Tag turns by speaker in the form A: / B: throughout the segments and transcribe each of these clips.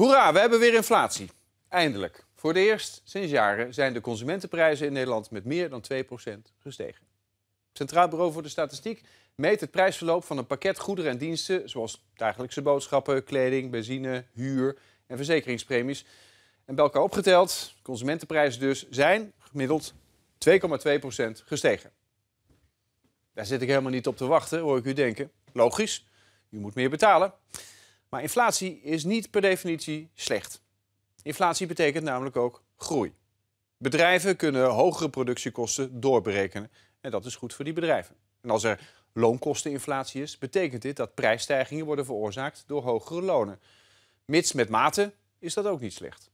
A: Hoera, we hebben weer inflatie. Eindelijk. Voor de eerst sinds jaren zijn de consumentenprijzen in Nederland met meer dan 2% gestegen. Het Centraal Bureau voor de Statistiek meet het prijsverloop van een pakket goederen en diensten, zoals dagelijkse boodschappen, kleding, benzine, huur en verzekeringspremies. En bij elkaar opgeteld, consumentenprijzen dus, zijn gemiddeld 2,2% gestegen. Daar zit ik helemaal niet op te wachten, hoor ik u denken. Logisch, u moet meer betalen. Maar inflatie is niet per definitie slecht. Inflatie betekent namelijk ook groei. Bedrijven kunnen hogere productiekosten doorberekenen en dat is goed voor die bedrijven. En als er loonkosteninflatie is, betekent dit dat prijsstijgingen worden veroorzaakt door hogere lonen. Mits met mate is dat ook niet slecht.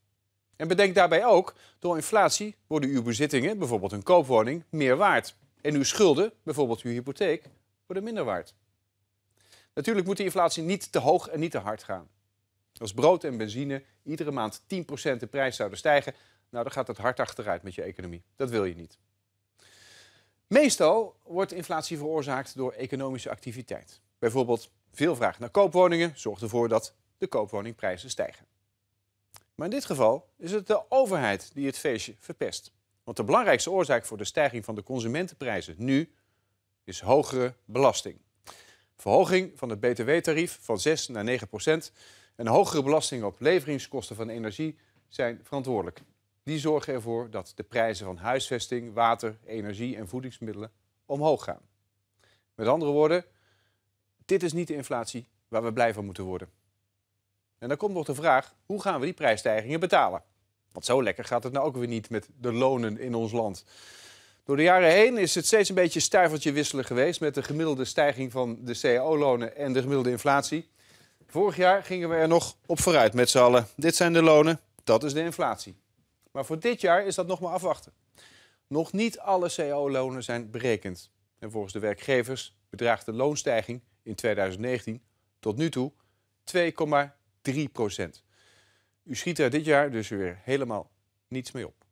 A: En bedenk daarbij ook, door inflatie worden uw bezittingen, bijvoorbeeld een koopwoning, meer waard. En uw schulden, bijvoorbeeld uw hypotheek, worden minder waard. Natuurlijk moet de inflatie niet te hoog en niet te hard gaan. Als brood en benzine iedere maand 10% de prijs zouden stijgen, nou dan gaat het hard achteruit met je economie. Dat wil je niet. Meestal wordt inflatie veroorzaakt door economische activiteit. Bijvoorbeeld veel vraag naar koopwoningen zorgt ervoor dat de koopwoningprijzen stijgen. Maar in dit geval is het de overheid die het feestje verpest. Want de belangrijkste oorzaak voor de stijging van de consumentenprijzen nu is hogere belasting. Verhoging van het btw-tarief van 6 naar 9 procent en hogere belasting op leveringskosten van energie zijn verantwoordelijk. Die zorgen ervoor dat de prijzen van huisvesting, water, energie en voedingsmiddelen omhoog gaan. Met andere woorden, dit is niet de inflatie waar we blij van moeten worden. En dan komt nog de vraag, hoe gaan we die prijsstijgingen betalen? Want zo lekker gaat het nou ook weer niet met de lonen in ons land. Door de jaren heen is het steeds een beetje stijfeltje wisselen geweest met de gemiddelde stijging van de cao-lonen en de gemiddelde inflatie. Vorig jaar gingen we er nog op vooruit met z'n allen. Dit zijn de lonen, dat is de inflatie. Maar voor dit jaar is dat nog maar afwachten. Nog niet alle cao-lonen zijn berekend. En volgens de werkgevers bedraagt de loonstijging in 2019 tot nu toe 2,3 procent. U schiet er dit jaar dus weer helemaal niets mee op.